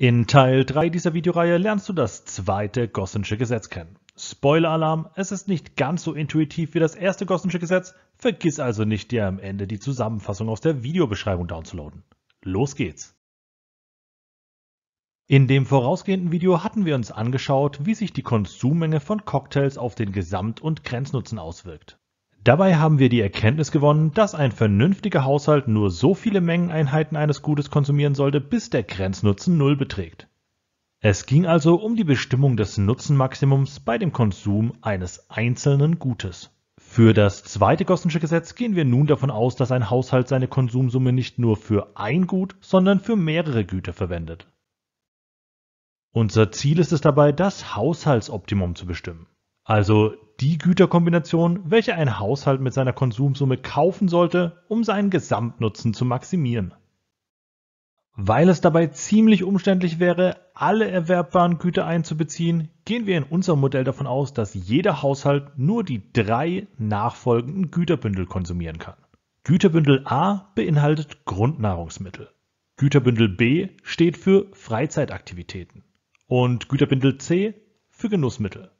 In Teil 3 dieser Videoreihe lernst du das zweite Gossensche Gesetz kennen. Spoiler-Alarm, es ist nicht ganz so intuitiv wie das erste Gossensche Gesetz, vergiss also nicht, dir am Ende die Zusammenfassung aus der Videobeschreibung downzuladen. Los geht's! In dem vorausgehenden Video hatten wir uns angeschaut, wie sich die Konsummenge von Cocktails auf den Gesamt- und Grenznutzen auswirkt. Dabei haben wir die Erkenntnis gewonnen, dass ein vernünftiger Haushalt nur so viele Mengeneinheiten eines Gutes konsumieren sollte, bis der Grenznutzen Null beträgt. Es ging also um die Bestimmung des Nutzenmaximums bei dem Konsum eines einzelnen Gutes. Für das zweite Gossensche Gesetz gehen wir nun davon aus, dass ein Haushalt seine Konsumsumme nicht nur für ein Gut, sondern für mehrere Güter verwendet. Unser Ziel ist es dabei, das Haushaltsoptimum zu bestimmen also die Güterkombination, welche ein Haushalt mit seiner Konsumsumme kaufen sollte, um seinen Gesamtnutzen zu maximieren. Weil es dabei ziemlich umständlich wäre, alle erwerbbaren Güter einzubeziehen, gehen wir in unserem Modell davon aus, dass jeder Haushalt nur die drei nachfolgenden Güterbündel konsumieren kann. Güterbündel A beinhaltet Grundnahrungsmittel. Güterbündel B steht für Freizeitaktivitäten und Güterbündel C für Genussmittel.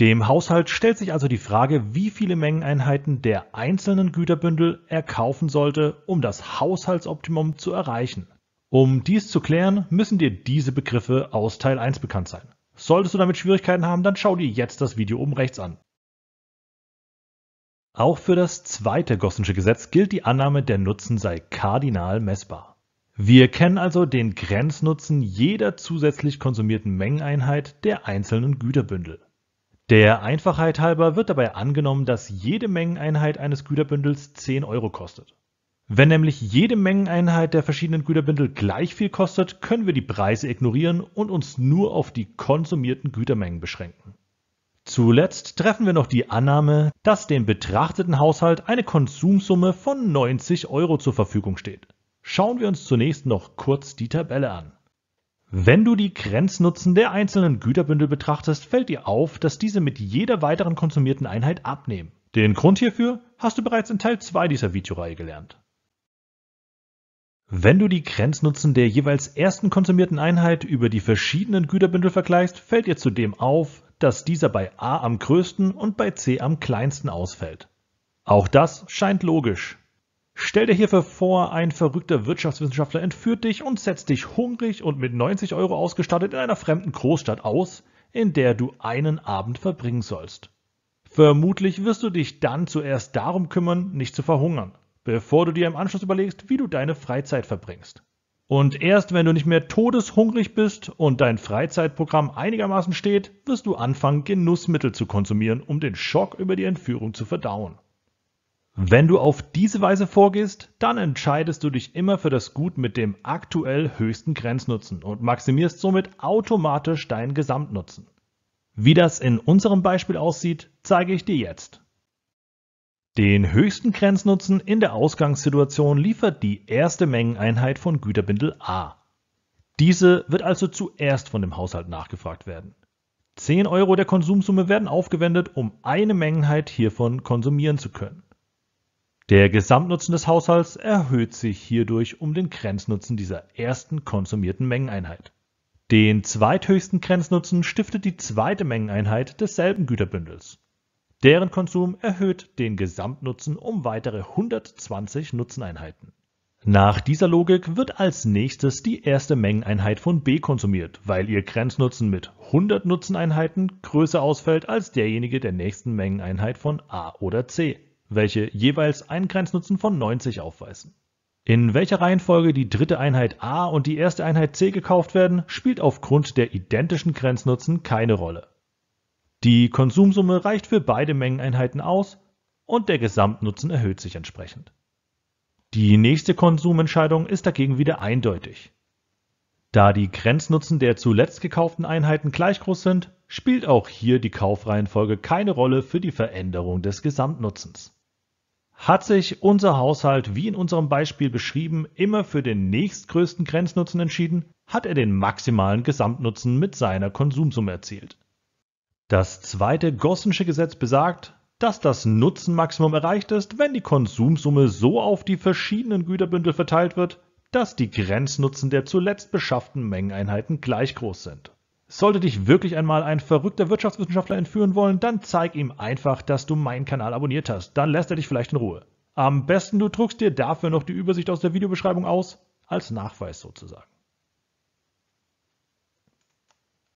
Dem Haushalt stellt sich also die Frage, wie viele Mengeneinheiten der einzelnen Güterbündel er kaufen sollte, um das Haushaltsoptimum zu erreichen. Um dies zu klären, müssen dir diese Begriffe aus Teil 1 bekannt sein. Solltest du damit Schwierigkeiten haben, dann schau dir jetzt das Video oben rechts an. Auch für das zweite Gossensche Gesetz gilt die Annahme, der Nutzen sei kardinal messbar. Wir kennen also den Grenznutzen jeder zusätzlich konsumierten Mengeneinheit der einzelnen Güterbündel. Der Einfachheit halber wird dabei angenommen, dass jede Mengeneinheit eines Güterbündels 10 Euro kostet. Wenn nämlich jede Mengeneinheit der verschiedenen Güterbündel gleich viel kostet, können wir die Preise ignorieren und uns nur auf die konsumierten Gütermengen beschränken. Zuletzt treffen wir noch die Annahme, dass dem betrachteten Haushalt eine Konsumsumme von 90 Euro zur Verfügung steht. Schauen wir uns zunächst noch kurz die Tabelle an. Wenn du die Grenznutzen der einzelnen Güterbündel betrachtest, fällt dir auf, dass diese mit jeder weiteren konsumierten Einheit abnehmen. Den Grund hierfür hast du bereits in Teil 2 dieser Videoreihe gelernt. Wenn du die Grenznutzen der jeweils ersten konsumierten Einheit über die verschiedenen Güterbündel vergleichst, fällt dir zudem auf, dass dieser bei A am größten und bei C am kleinsten ausfällt. Auch das scheint logisch. Stell dir hierfür vor, ein verrückter Wirtschaftswissenschaftler entführt dich und setzt dich hungrig und mit 90 Euro ausgestattet in einer fremden Großstadt aus, in der du einen Abend verbringen sollst. Vermutlich wirst du dich dann zuerst darum kümmern, nicht zu verhungern, bevor du dir im Anschluss überlegst, wie du deine Freizeit verbringst. Und erst wenn du nicht mehr todeshungrig bist und dein Freizeitprogramm einigermaßen steht, wirst du anfangen, Genussmittel zu konsumieren, um den Schock über die Entführung zu verdauen. Wenn du auf diese Weise vorgehst, dann entscheidest du dich immer für das Gut mit dem aktuell höchsten Grenznutzen und maximierst somit automatisch deinen Gesamtnutzen. Wie das in unserem Beispiel aussieht, zeige ich dir jetzt. Den höchsten Grenznutzen in der Ausgangssituation liefert die erste Mengeneinheit von Güterbindel A. Diese wird also zuerst von dem Haushalt nachgefragt werden. 10 Euro der Konsumsumme werden aufgewendet, um eine Mengenheit hiervon konsumieren zu können. Der Gesamtnutzen des Haushalts erhöht sich hierdurch um den Grenznutzen dieser ersten konsumierten Mengeneinheit. Den zweithöchsten Grenznutzen stiftet die zweite Mengeneinheit desselben Güterbündels. Deren Konsum erhöht den Gesamtnutzen um weitere 120 Nutzeneinheiten. Nach dieser Logik wird als nächstes die erste Mengeneinheit von B konsumiert, weil ihr Grenznutzen mit 100 Nutzeneinheiten größer ausfällt als derjenige der nächsten Mengeneinheit von A oder C welche jeweils einen Grenznutzen von 90 aufweisen. In welcher Reihenfolge die dritte Einheit A und die erste Einheit C gekauft werden, spielt aufgrund der identischen Grenznutzen keine Rolle. Die Konsumsumme reicht für beide Mengeneinheiten aus und der Gesamtnutzen erhöht sich entsprechend. Die nächste Konsumentscheidung ist dagegen wieder eindeutig. Da die Grenznutzen der zuletzt gekauften Einheiten gleich groß sind, spielt auch hier die Kaufreihenfolge keine Rolle für die Veränderung des Gesamtnutzens hat sich unser Haushalt, wie in unserem Beispiel beschrieben, immer für den nächstgrößten Grenznutzen entschieden, hat er den maximalen Gesamtnutzen mit seiner Konsumsumme erzielt. Das zweite Gossensche Gesetz besagt, dass das Nutzenmaximum erreicht ist, wenn die Konsumsumme so auf die verschiedenen Güterbündel verteilt wird, dass die Grenznutzen der zuletzt beschafften Mengeneinheiten gleich groß sind. Sollte dich wirklich einmal ein verrückter Wirtschaftswissenschaftler entführen wollen, dann zeig ihm einfach, dass du meinen Kanal abonniert hast. Dann lässt er dich vielleicht in Ruhe. Am besten du druckst dir dafür noch die Übersicht aus der Videobeschreibung aus, als Nachweis sozusagen.